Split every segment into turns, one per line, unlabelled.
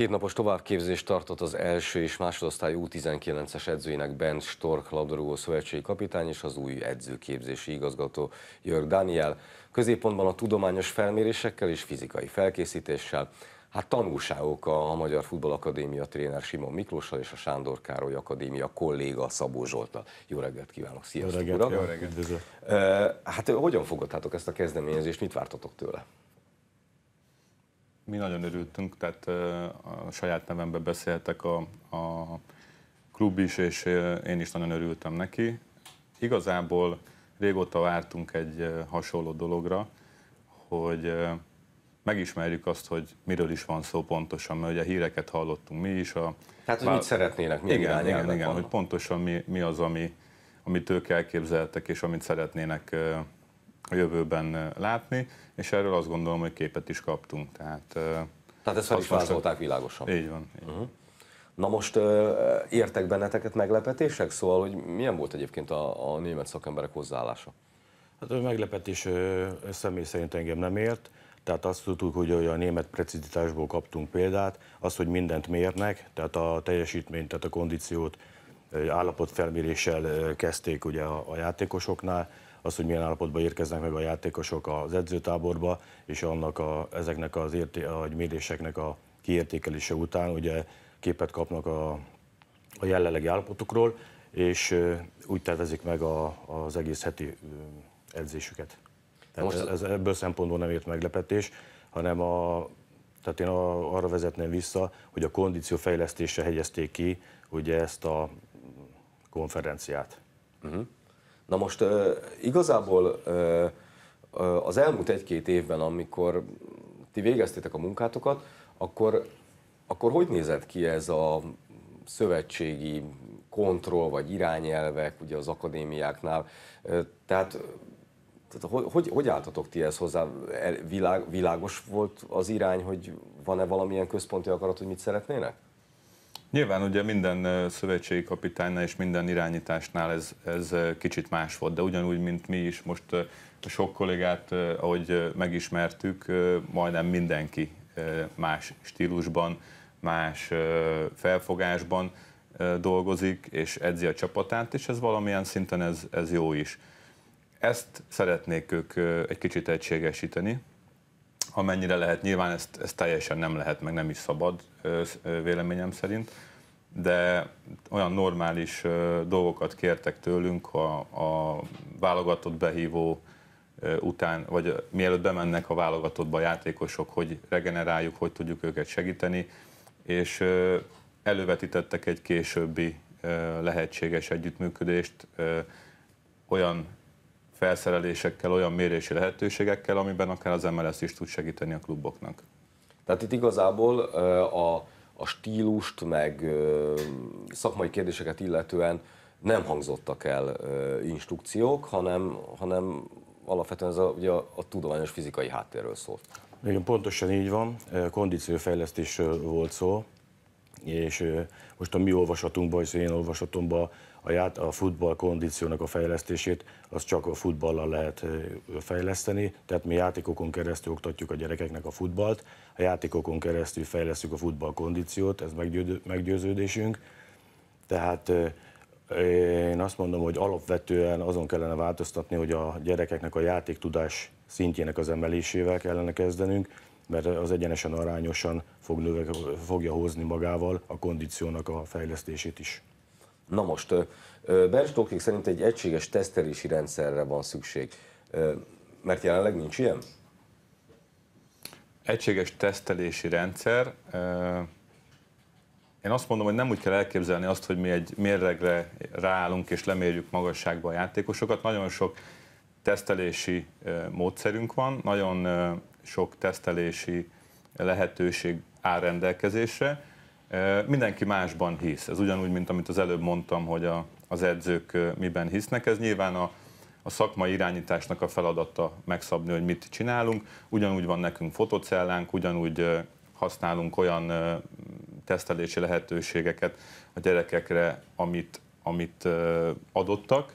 Kétnapos továbbképzést tartott az első és másodosztály U19-es edzőinek Ben Stork labdarúgó szövetségi kapitány és az új edzőképzési igazgató Jörg Daniel. Középpontban a tudományos felmérésekkel és fizikai felkészítéssel, hát tanulságok a Magyar Futball Akadémia tréner Simon Miklóssal és a Sándor Károly Akadémia kolléga Szabó Zsoltal. Jó reggelt kívánok, sziasztok! Jó reggelt, jó reggelt. Hát hogyan fogadtátok ezt a kezdeményezést, mit vártatok tőle?
mi nagyon örültünk, tehát a saját nevembe beszéltek a, a klub is, és én is nagyon örültem neki. Igazából régóta vártunk egy hasonló dologra, hogy megismerjük azt, hogy miről is van szó pontosan, mert ugye híreket hallottunk mi is. A Tehát, hogy mit szeretnének, mi Igen, igen, igen, igen hogy pontosan mi, mi az, ami, amit ők elképzeltek, és amit szeretnének a jövőben látni, és erről azt gondolom, hogy képet is kaptunk. Tehát, Tehát ezt fel is vázolták világosan. Így van. Így. Uh-huh. Na most értek benneteket meglepetések? Szóval,
hogy
milyen volt egyébként a, a német szakemberek hozzáállása? Hát a meglepetés személy szerint engem nem ért. Tehát azt tudtuk, hogy a német precizitásból kaptunk példát, az, hogy mindent mérnek, tehát a teljesítményt, tehát a kondíciót állapotfelméréssel kezdték ugye a, a játékosoknál, az, hogy milyen állapotban érkeznek meg a játékosok az edzőtáborba, és annak a, ezeknek az érté, a méréseknek a kiértékelése után ugye képet kapnak a, a jelenlegi állapotukról, és úgy tervezik meg a, az egész heti edzésüket. Tehát most ez, ez ebből szempontból nem ért meglepetés, hanem a, tehát én a, arra vezetném vissza, hogy a kondíció fejlesztése hegyezték ki ugye ezt a konferenciát. Uh-huh. Na most
igazából az elmúlt egy-két évben, amikor ti végeztétek a munkátokat, akkor, akkor hogy nézett ki ez a szövetségi kontroll vagy irányelvek ugye az akadémiáknál? Tehát tehát hogy, hogy álltatok ti ezt hozzá? E, világ, világos volt az irány, hogy van-e valamilyen központi akarat,
hogy mit szeretnének? Nyilván ugye minden szövetségi kapitánynál és minden irányításnál ez, ez kicsit más volt, de ugyanúgy, mint mi is most sok kollégát, ahogy megismertük, majdnem mindenki más stílusban, más felfogásban dolgozik és edzi a csapatát, és ez valamilyen szinten ez, ez jó is. Ezt szeretnék ők egy kicsit egységesíteni, amennyire lehet. Nyilván ezt, ezt teljesen nem lehet, meg nem is szabad véleményem szerint, de olyan normális dolgokat kértek tőlünk a, a válogatott behívó után, vagy mielőtt bemennek a válogatottba a játékosok, hogy regeneráljuk, hogy tudjuk őket segíteni, és elővetítettek egy későbbi lehetséges együttműködést olyan felszerelésekkel, olyan mérési lehetőségekkel, amiben akár az MLS is tud segíteni a kluboknak. Tehát itt igazából a,
a stílust, meg szakmai kérdéseket illetően nem hangzottak el instrukciók, hanem, hanem alapvetően ez a, ugye a, a
tudományos fizikai háttérről szólt. Igen, pontosan így van. Kondíciófejlesztésről volt szó, és most a mi olvasatunkban, és én olvasatomban a, ját, a futball kondíciónak a fejlesztését, az csak a futballal lehet fejleszteni, tehát mi játékokon keresztül oktatjuk a gyerekeknek a futballt, a játékokon keresztül fejlesztjük a futball kondíciót, ez meggyőződésünk, tehát én azt mondom, hogy alapvetően azon kellene változtatni, hogy a gyerekeknek a játéktudás szintjének az emelésével kellene kezdenünk, mert az egyenesen arányosan fog növek, fogja hozni magával a kondíciónak a fejlesztését is. Na most,
Berstokik szerint egy egységes tesztelési rendszerre van szükség, mert jelenleg nincs
ilyen? Egységes tesztelési rendszer. Én azt mondom, hogy nem úgy kell elképzelni azt, hogy mi egy mérlegre ráállunk és lemérjük magasságba a játékosokat. Nagyon sok tesztelési módszerünk van, nagyon sok tesztelési lehetőség áll rendelkezésre Mindenki másban hisz. Ez ugyanúgy, mint amit az előbb mondtam, hogy a, az edzők miben hisznek. Ez nyilván a, a szakmai irányításnak a feladata megszabni, hogy mit csinálunk. Ugyanúgy van nekünk fotocellánk, ugyanúgy használunk olyan tesztelési lehetőségeket a gyerekekre, amit, amit adottak.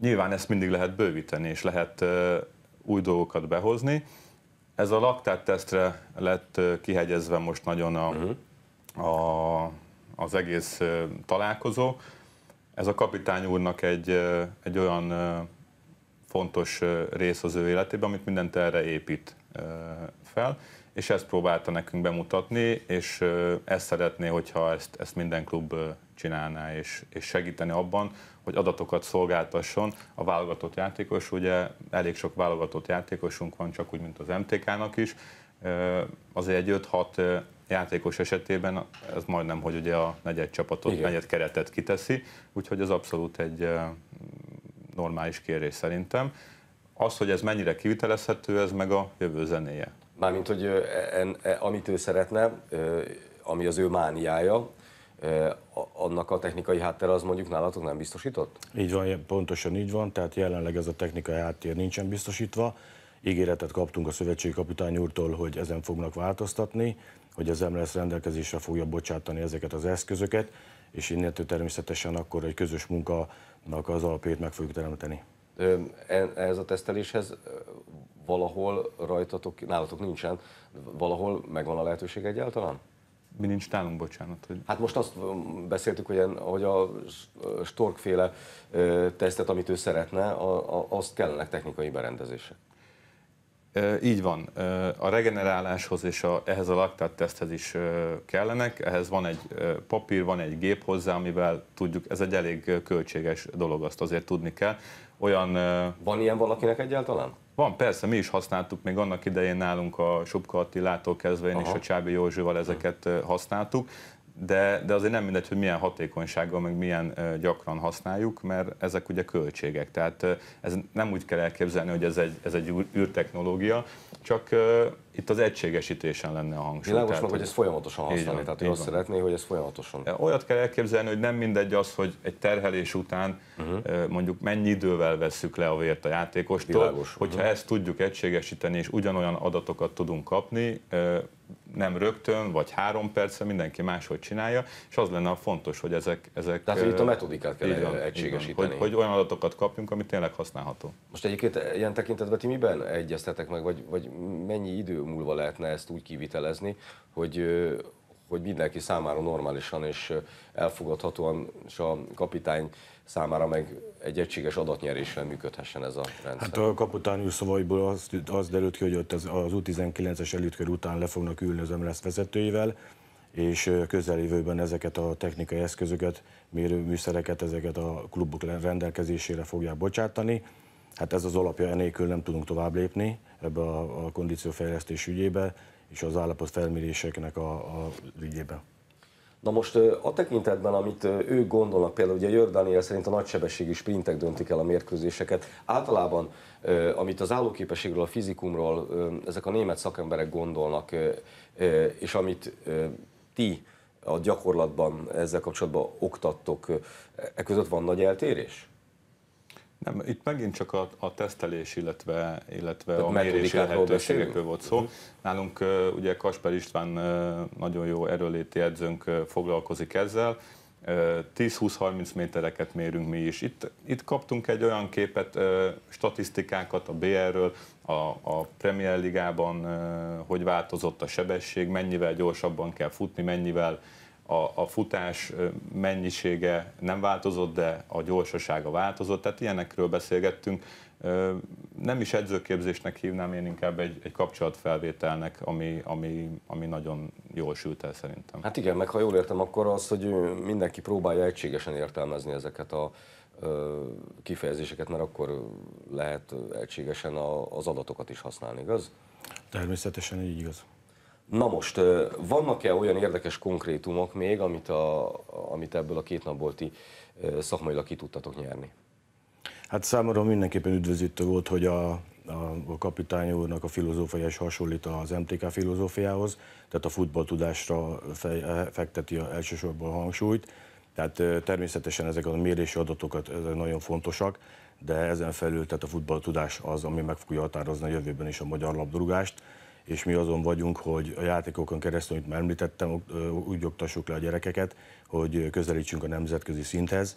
Nyilván ezt mindig lehet bővíteni, és lehet új dolgokat behozni. Ez a laktát tesztre lett kihegyezve most nagyon a, uh-huh a, az egész találkozó. Ez a kapitány úrnak egy, egy olyan fontos rész az ő életében, amit mindent erre épít fel, és ezt próbálta nekünk bemutatni, és ezt szeretné, hogyha ezt, ezt minden klub csinálná, és, és segíteni abban, hogy adatokat szolgáltasson a válogatott játékos, ugye elég sok válogatott játékosunk van, csak úgy, mint az MTK-nak is, azért egy 5-6 játékos esetében ez majdnem, hogy ugye a negyed csapatot, Igen. negyed keretet kiteszi, úgyhogy ez abszolút egy normális kérés szerintem. Az, hogy ez mennyire kivitelezhető, ez meg a jövő zenéje. Mármint, hogy e, en, en, amit ő szeretne,
ami az ő mániája, annak a technikai háttere az mondjuk nálatok nem biztosított?
Így van, pontosan így van, tehát jelenleg ez a technikai háttér nincsen biztosítva. Ígéretet kaptunk a szövetségi kapitány úrtól, hogy ezen fognak változtatni hogy az MLS rendelkezésre fogja bocsátani ezeket az eszközöket, és innentől természetesen akkor egy közös munkának az alapjait meg fogjuk teremteni.
E-, ehhez a teszteléshez valahol rajtatok, nálatok nincsen, valahol megvan a lehetőség egyáltalán? Mi nincs nálunk, bocsánat. Hogy... Hát most azt beszéltük, hogy, en, hogy a storkféle tesztet, amit ő szeretne, a, a, azt kellene technikai berendezések.
Így van. A regeneráláshoz és a, ehhez a laktát teszthez is kellenek. Ehhez van egy papír, van egy gép hozzá, amivel tudjuk, ez egy elég költséges dolog, azt azért tudni kell. Olyan, van ilyen valakinek egyáltalán? Van, persze, mi is használtuk még annak idején nálunk a Subka Attilától kezdve, én Aha. és a Csábi Józsival ezeket használtuk, de, de azért nem mindegy, hogy milyen hatékonysággal, meg milyen gyakran használjuk, mert ezek ugye költségek. Tehát ez nem úgy kell elképzelni, hogy ez egy, ez egy űrtechnológia, csak itt az egységesítésen lenne a hangsúly. Világos tehát, hogy ezt folyamatosan használni, van, tehát ő azt szeretné, hogy ez folyamatosan. Olyat kell elképzelni, hogy nem mindegy az, hogy egy terhelés után uh-huh. mondjuk mennyi idővel vesszük le a vért a játékostól, Világos. hogyha uh-huh. ezt tudjuk egységesíteni, és ugyanolyan adatokat tudunk kapni, nem rögtön, vagy három percre, mindenki máshogy csinálja, és az lenne a fontos, hogy ezek... ezek Tehát, hogy itt a metodikát kell így van, e- egységesíteni. Van, hogy, hogy olyan adatokat kapjunk, ami tényleg használható. Most egyébként ilyen tekintetben ti miben egyeztetek
meg, vagy, vagy mennyi idő múlva lehetne ezt úgy kivitelezni, hogy, hogy mindenki számára normálisan és elfogadhatóan, és a kapitány számára meg egy egységes adatnyerésre működhessen ez a rendszer. Hát
a kapitány szavaiból az, az derült ki, hogy ott az, az U19-es elütkör után le fognak ülni az MRSZ vezetőivel, és közeljövőben ezeket a technikai eszközöket, mérőműszereket, ezeket a klubok rendelkezésére fogják bocsátani. Hát ez az alapja, enélkül nem tudunk tovább lépni ebbe a, a kondíciófejlesztés ügyébe, és az állapot felméréseknek a, a ügyébe.
Na most a tekintetben, amit ők gondolnak, például ugye Jörg Daniel szerint a nagysebességű sprintek döntik el a mérkőzéseket. Általában, amit az állóképességről, a fizikumról ezek a német szakemberek gondolnak, és amit
ti a gyakorlatban ezzel kapcsolatban oktattok, e között van nagy eltérés? Nem, itt megint csak a, a tesztelés, illetve, illetve a mérési lehetőségekről volt szó. Mhm. Nálunk ugye Kasper István nagyon jó erőléti edzőnk foglalkozik ezzel, 10-20-30 métereket mérünk mi is. Itt, itt kaptunk egy olyan képet, statisztikákat a BR-ről, a, a Premier Ligában, hogy változott a sebesség, mennyivel gyorsabban kell futni, mennyivel a, a futás mennyisége nem változott, de a gyorsasága változott, tehát ilyenekről beszélgettünk. Nem is edzőképzésnek hívnám, én inkább egy, egy kapcsolatfelvételnek, ami, ami, ami nagyon jól sült el szerintem.
Hát igen, meg ha jól értem, akkor az, hogy mindenki próbálja egységesen értelmezni ezeket a kifejezéseket, mert akkor lehet egységesen az adatokat is használni,
igaz? Természetesen így igaz.
Na most, vannak-e olyan érdekes konkrétumok még, amit, a, amit ebből a két napból ti szakmailag ki tudtatok
nyerni? Hát számomra mindenképpen üdvözítő volt, hogy a, a kapitány úrnak a filozófia is hasonlít az MTK filozófiához, tehát a futballtudásra fej, e, fekteti elsősorban a hangsúlyt. Tehát természetesen ezek a mérési adatokat ezek nagyon fontosak, de ezen felül tehát a futballtudás az, ami meg fogja határozni a jövőben is a magyar labdarúgást és mi azon vagyunk, hogy a játékokon keresztül, amit már említettem, úgy oktassuk le a gyerekeket, hogy közelítsünk a nemzetközi szinthez.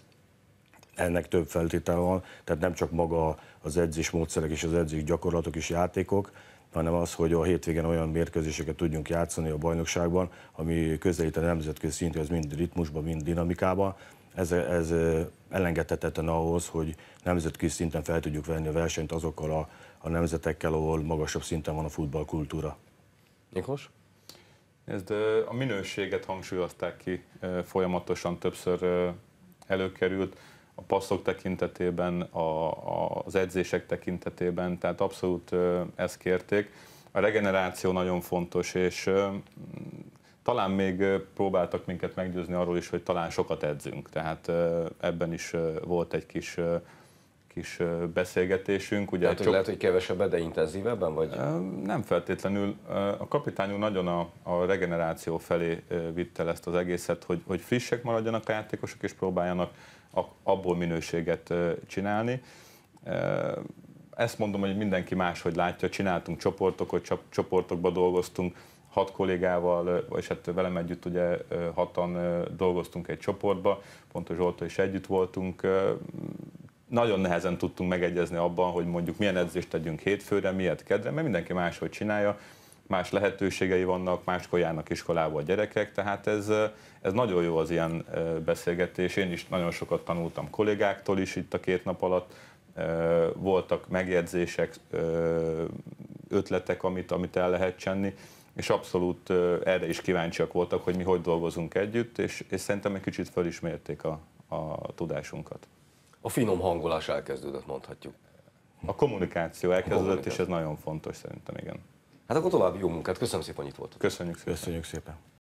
Ennek több feltétele van, tehát nem csak maga az edzés módszerek és az edzés gyakorlatok és játékok, hanem az, hogy a hétvégen olyan mérkőzéseket tudjunk játszani a bajnokságban, ami közelít a nemzetközi szinthez mind ritmusban, mind dinamikában, ez, ez elengedhetetlen ahhoz, hogy nemzetközi szinten fel tudjuk venni a versenyt azokkal a, a nemzetekkel, ahol magasabb szinten van a futballkultúra. Miklós?
Ezt a minőséget hangsúlyozták ki folyamatosan, többször előkerült a passzok tekintetében, a, a, az edzések tekintetében, tehát abszolút ezt kérték. A regeneráció nagyon fontos, és talán még próbáltak minket meggyőzni arról is, hogy talán sokat edzünk, tehát ebben is volt egy kis kis beszélgetésünk. Ugye lehet, hogy, csak... lehet, hogy kevesebb, de intenzívebben? Vagy? Nem feltétlenül. A kapitány úr nagyon a, a regeneráció felé vitte el ezt az egészet, hogy, hogy frissek maradjanak a játékosok, és próbáljanak abból minőséget csinálni. Ezt mondom, hogy mindenki máshogy látja, csináltunk csoportokat, csoportokba dolgoztunk, hat kollégával, és hát velem együtt ugye hatan dolgoztunk egy csoportba, pont a Zsolta is együtt voltunk, nagyon nehezen tudtunk megegyezni abban, hogy mondjuk milyen edzést tegyünk hétfőre, miért kedre, mert mindenki máshogy csinálja, más lehetőségei vannak, máskor járnak iskolába a gyerekek, tehát ez, ez nagyon jó az ilyen beszélgetés. Én is nagyon sokat tanultam kollégáktól is itt a két nap alatt, voltak megjegyzések, ötletek, amit, amit el lehet csenni, és abszolút erre is kíváncsiak voltak, hogy mi hogy dolgozunk együtt, és, és szerintem egy kicsit felismerték a, a tudásunkat. A finom hangolás elkezdődött, mondhatjuk. A kommunikáció elkezdődött, a kommunikáció. és ez nagyon fontos
szerintem, igen. Hát akkor további jó munkát, köszönöm szépen, hogy itt voltatok. Köszönjük szépen. Köszönjük szépen.